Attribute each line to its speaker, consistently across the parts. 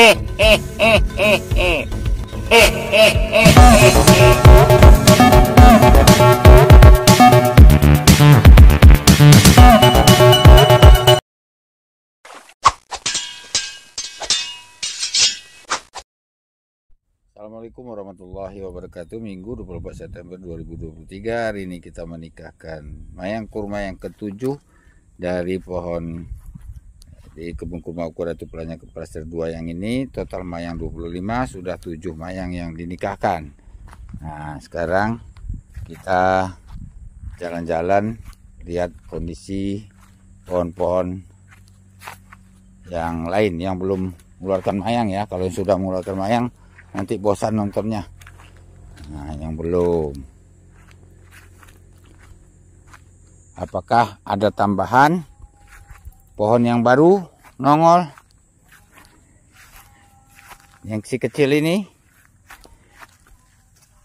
Speaker 1: Assalamualaikum warahmatullahi wabarakatuh Minggu 24 September 2023 Hari ini kita menikahkan Mayang kurma yang ketujuh Dari pohon di kebun kurma ukur itu pelanya ke klaster 2 yang ini total mayang 25 sudah 7 mayang yang dinikahkan nah sekarang kita jalan-jalan lihat kondisi pohon-pohon yang lain yang belum mengeluarkan mayang ya kalau yang sudah mengeluarkan mayang nanti bosan nontonnya nah yang belum apakah ada tambahan pohon yang baru nongol yang si kecil ini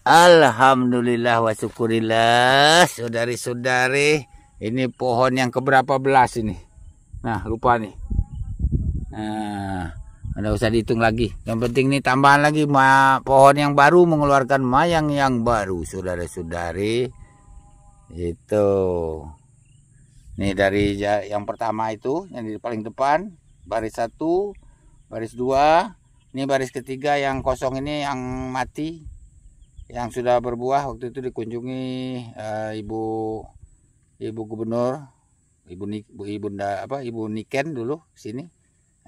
Speaker 1: Alhamdulillah wa syukurillah saudari-saudari ini pohon yang keberapa belas ini nah lupa nih nah nggak usah dihitung lagi yang penting nih tambahan lagi ma pohon yang baru mengeluarkan mayang yang baru saudara-saudari itu Nih dari yang pertama itu yang di paling depan baris satu, baris dua, ini baris ketiga yang kosong ini yang mati yang sudah berbuah waktu itu dikunjungi uh, ibu ibu gubernur ibu ibu ibunda apa ibu Niken dulu sini.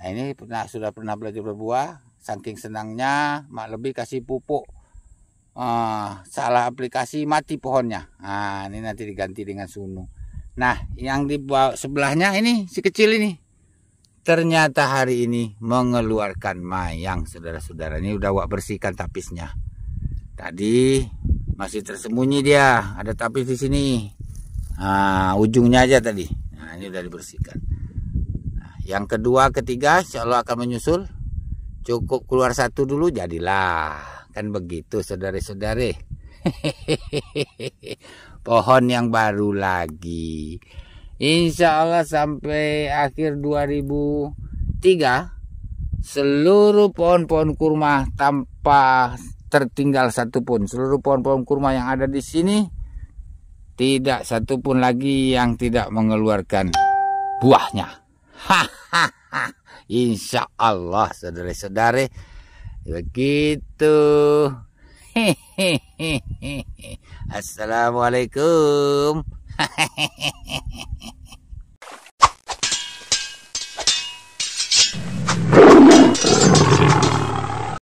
Speaker 1: Nah ini pernah sudah pernah belajar berbuah saking senangnya mak lebih kasih pupuk uh, salah aplikasi mati pohonnya. Nah ini nanti diganti dengan sunu. Nah, yang di bawah sebelahnya ini si kecil ini ternyata hari ini mengeluarkan mayang saudara-saudara. Ini udah wak bersihkan tapisnya. Tadi masih tersembunyi dia, ada tapis di sini. Nah, ujungnya aja tadi. Nah, ini udah dibersihkan. Nah, yang kedua, ketiga insya akan menyusul. Cukup keluar satu dulu jadilah. Kan begitu saudara-saudari. pohon yang baru lagi Insya Allah sampai akhir 2003 seluruh pohon-pohon kurma tanpa tertinggal satupun seluruh pohon-pohon kurma yang ada di sini tidak satupun lagi yang tidak mengeluarkan buahnya hahaha Insya Allah saudara-saudari begitu Assalamualaikum.